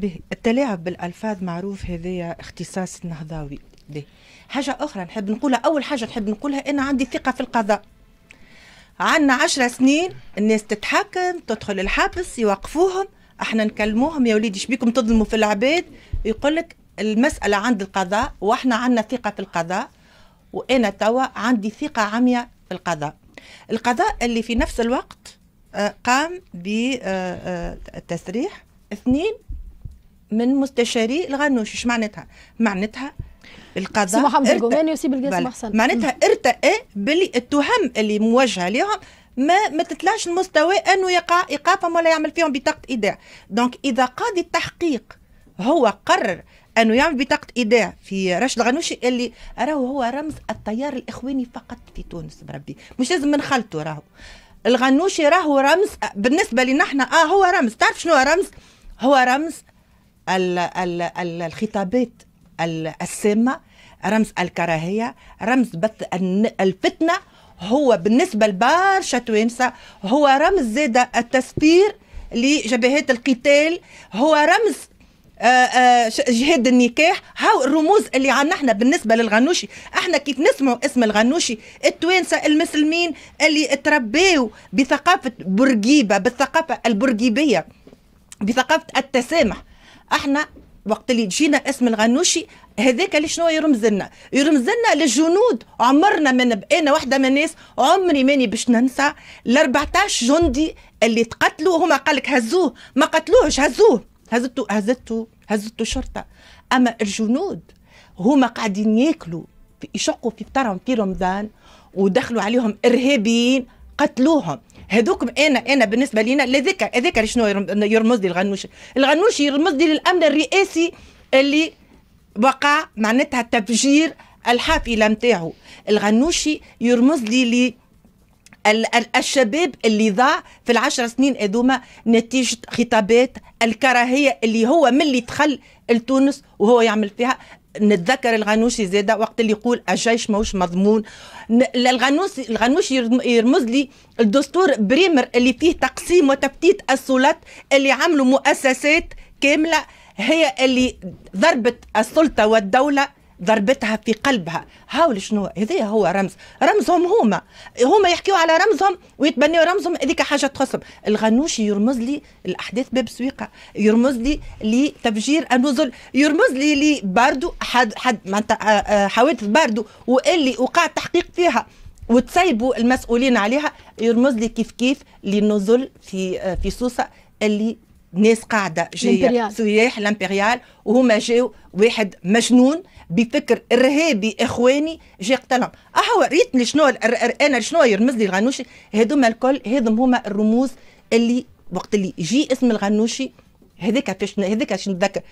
به التلاعب بالالفاظ معروف هذايا اختصاص النهضاوي دي. حاجه اخرى نحب نقولها اول حاجه نحب نقولها انا عندي ثقه في القضاء عندنا عشرة سنين الناس تتحكم تدخل الحبس يوقفوهم احنا نكلموهم يا وليدي شبيكم تظلموا في العباد يقول لك المسألة عند القضاء واحنا عندنا ثقة في القضاء وانا توا عندي ثقة عمياء في القضاء القضاء اللي في نفس الوقت آه، قام بتسريح اثنين من مستشاري الغنوش ايش معناتها معناتها القضاء سي محمد وسيب القاسم معناتها ارتقى إيه، باللي التهم اللي موجهه لهم ما ما تطلعش المستوى انه يقع ايقافهم ولا يعمل فيهم بطاقه ايداع دونك اذا قاضي التحقيق هو قرر انه يعمل بطاقه ايداع في رشد الغنوشي اللي راهو هو رمز التيار الاخواني فقط في تونس بربي مش لازم نخلطوا راهو الغنوشي راهو رمز بالنسبه لنا احنا اه هو رمز تعرف شنو هو رمز هو رمز الخطابات السامة رمز الكراهية رمز بث الفتنة هو بالنسبة لبارشة توانسة هو رمز زادة التسفير لجبهات القتال هو رمز آه، آه، جهاد النكاح هاو الرموز اللي عنا احنا بالنسبه للغنوشي احنا كيف نسمعوا اسم الغنوشي التوانسه المسلمين اللي اتربيوا بثقافه برجيبة بالثقافه البرجيبية بثقافه التسامح احنا وقت اللي جينا اسم الغنوشي هذاك اللي شنو يرمز لنا يرمز لنا للجنود عمرنا ما انا واحده من الناس عمري ماني باش ننسى ال 14 جندي اللي تقتلوا هما قال لك هزوه ما قتلوهش هزوه هزتوا هزتوا هزتوا شرطه اما الجنود هما قاعدين ياكلوا يشقوا في فطرهم في رمضان ودخلوا عليهم ارهابيين قتلوهم هذوك انا انا بالنسبه لينا لذكر هذاك شنو يرمز لي الغنوشي الغنوش يرمز لي للامن الرئاسي اللي وقع معناتها تفجير الحافله نتاعو الغنوشي يرمز لي لي الشباب اللي ضاع في العشر سنين هذوما نتيجة خطابات الكراهية اللي هو من اللي دخل لتونس وهو يعمل فيها نتذكر الغنوشي زاده وقت اللي يقول الجيش موش مضمون الغنوشي الغنوشي يرمز لي الدستور بريمر اللي فيه تقسيم وتفتيت السلطات اللي عملوا مؤسسات كامله هي اللي ضربت السلطه والدوله ضربتها في قلبها هاول شنو هذا هو رمز رمزهم هما هما يحكيوا على رمزهم ويتبنيوا رمزهم هذيك حاجه تخصهم الغنوشي يرمز لي الاحداث باب سويقه يرمز لي لتفجير النزل يرمز لي باردو حد حد آه، آه، حوادث باردو واللي وقع تحقيق فيها وتسيبوا المسؤولين عليها يرمز لي كيف كيف للنزل في آه، في سوسه اللي ناس قاعده جايه سياح لامبيريال وهما جاو واحد مجنون بفكر ارهابي اخواني جا قتلهم اهو ريتني شنو انا شنو يرمز لي الغنوشي هذوما الكل هذم هما الرموز اللي وقت اللي جي اسم الغنوشي هذيك فاش هذاك نتذكر